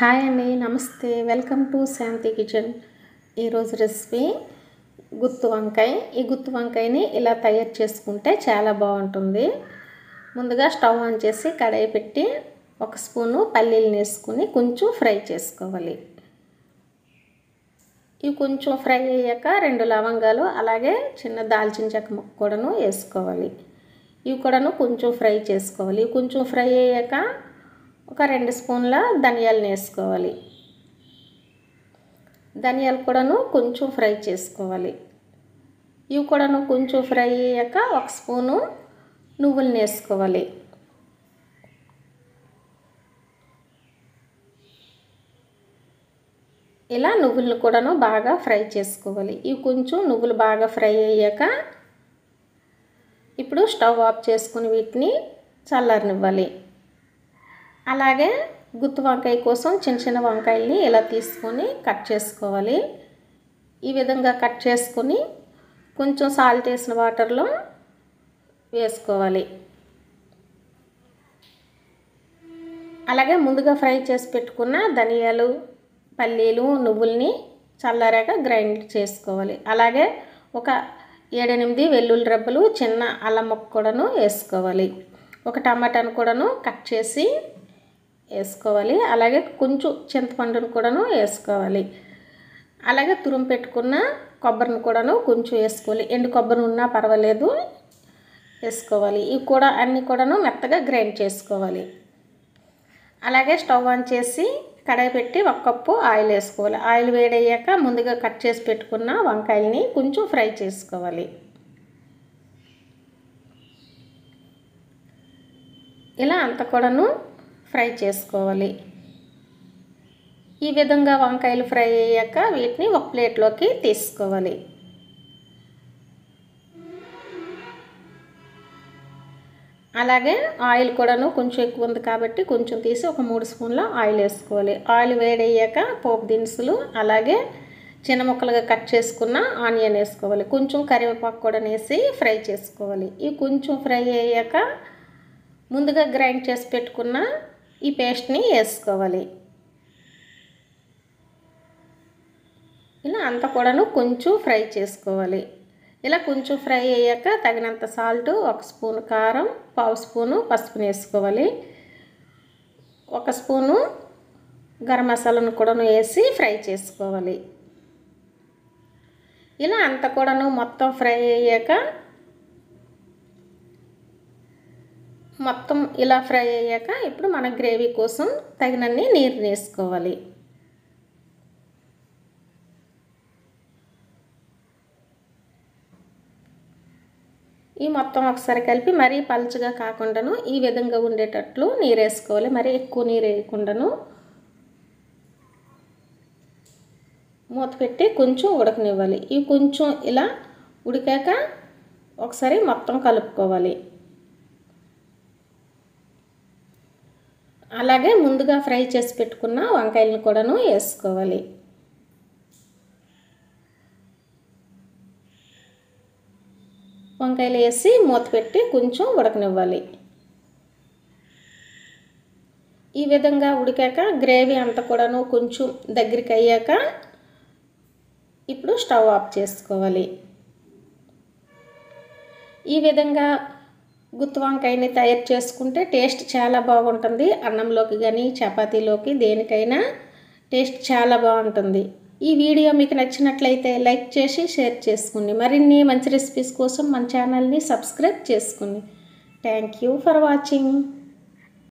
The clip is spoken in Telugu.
హాయ్ అండి నమస్తే వెల్కమ్ టు శాంతి కిచెన్ ఈరోజు రెసిపీ గుత్తు వంకాయ ఈ గుత్తు వంకాయని ఇలా తయారు చేసుకుంటే చాలా బాగుంటుంది ముందుగా స్టవ్ ఆన్ చేసి కడాయి పెట్టి ఒక స్పూను పల్లీలు వేసుకుని కొంచెం ఫ్రై చేసుకోవాలి ఇవి కొంచెం ఫ్రై అయ్యాక రెండు లవంగాలు అలాగే చిన్న దాల్చిన చెక్క ముక్క కూడాను వేసుకోవాలి ఇవి కూడాను కొంచెం ఫ్రై చేసుకోవాలి కొంచెం ఫ్రై అయ్యాక ఒక రెండు స్పూన్ల ధనియాలను వేసుకోవాలి ధనియాలు కూడాను కొంచెం ఫ్రై చేసుకోవాలి ఇవి కూడాను కొంచెం ఫ్రై అయ్యాక ఒక స్పూను నువ్వులు వేసుకోవాలి ఇలా నువ్వులను కూడాను బాగా ఫ్రై చేసుకోవాలి ఇవి కొంచెం నువ్వులు బాగా ఫ్రై అయ్యాక ఇప్పుడు స్టవ్ ఆఫ్ చేసుకుని వీటిని చల్లారనివ్వాలి అలాగే గుత్తు వంకాయ కోసం చిన్న చిన్న వంకాయల్ని ఇలా తీసుకొని కట్ చేసుకోవాలి ఈ విధంగా కట్ చేసుకొని కొంచెం సాల్ట్ వేసిన వాటర్లో వేసుకోవాలి అలాగే ముందుగా ఫ్రై చేసి పెట్టుకున్న ధనియాలు పల్లీలు నువ్వుల్ని చల్లారాక గ్రైండ్ చేసుకోవాలి అలాగే ఒక ఏడెనిమిది వెల్లుల్లి రబ్బలు చిన్న అల్లం ముక్క కూడాను వేసుకోవాలి ఒక టమాటాను కూడాను కట్ చేసి వేసుకోవాలి అలాగే కొంచెం చింతపండును కూడాను వేసుకోవాలి అలాగే తురుము పెట్టుకున్న కొబ్బరిని కూడాను కొంచెం వేసుకోవాలి ఎండు కొబ్బరి ఉన్నా పర్వాలేదు వేసుకోవాలి ఇవి కూడా అన్నీ కూడాను మెత్తగా గ్రైండ్ చేసుకోవాలి అలాగే స్టవ్ ఆన్ చేసి కడాయి పెట్టి ఒక కప్పు ఆయిల్ వేసుకోవాలి ఆయిల్ వేడయ్యాక ముందుగా కట్ చేసి పెట్టుకున్న వంకాయల్ని కొంచెం ఫ్రై చేసుకోవాలి ఇలా అంత కూడాను ఫ్రై చేసుకోవాలి ఈ విధంగా వంకాయలు ఫ్రై అయ్యాక వీటిని ఒక ప్లేట్లోకి తీసుకోవాలి అలాగే ఆయిల్ కూడాను కొంచెం ఎక్కువ ఉంది కాబట్టి కొంచెం తీసి ఒక మూడు స్పూన్ల ఆయిల్ వేసుకోవాలి ఆయిల్ వేడయ్యాక పోపు దినుసులు అలాగే చిన్న ముక్కలుగా కట్ చేసుకున్న ఆనియన్ వేసుకోవాలి కొంచెం కరివేపాకు కూడా వేసి ఫ్రై చేసుకోవాలి ఇవి కొంచెం ఫ్రై అయ్యాక ముందుగా గ్రైండ్ చేసి పెట్టుకున్న ఈ పేస్ట్ని వేసుకోవాలి ఇలా అంత కూడాను కొంచెం ఫ్రై చేసుకోవాలి ఇలా కొంచెం ఫ్రై అయ్యాక తగినంత సాల్ట్ ఒక స్పూన్ కారం పావు స్పూను పసుపుని వేసుకోవాలి ఒక స్పూను గరం మసాలాను కూడాను వేసి ఫ్రై చేసుకోవాలి ఇలా అంత కూడాను మొత్తం ఫ్రై అయ్యాక మొత్తం ఇలా ఫ్రై అయ్యాక ఇప్పుడు మన గ్రేవీ కోసం తగినన్ని నీరు వేసుకోవాలి ఈ మొత్తం ఒకసారి కలిపి మరీ పలుచగా కాకుండాను ఈ విధంగా ఉండేటట్లు నీరు వేసుకోవాలి మరీ ఎక్కువ నీరు వేయకుండాను మూత పెట్టి కొంచెం ఉడకనివ్వాలి ఇవి కొంచెం ఇలా ఉడికాక ఒకసారి మొత్తం కలుపుకోవాలి అలాగే ముందుగా ఫ్రై చేసి పెట్టుకున్న వంకాయలను కూడాను వేసుకోవాలి వంకాయలు వేసి మూత పెట్టి కొంచెం ఉడకనివ్వాలి ఈ విధంగా ఉడికాక గ్రేవీ అంతా కూడాను కొంచెం దగ్గరికి అయ్యాక ఇప్పుడు స్టవ్ ఆఫ్ చేసుకోవాలి ఈ విధంగా గుత్తి తయారు చేసుకుంటే టేస్ట్ చాలా బాగుంటుంది అన్నంలోకి కానీ చపాతీలోకి దేనికైనా టేస్ట్ చాలా బాగుంటుంది ఈ వీడియో మీకు నచ్చినట్లయితే లైక్ చేసి షేర్ చేసుకోండి మరిన్ని మంచి రెసిపీస్ కోసం మన ఛానల్ని సబ్స్క్రైబ్ చేసుకోండి థ్యాంక్ యూ ఫర్ వాచింగ్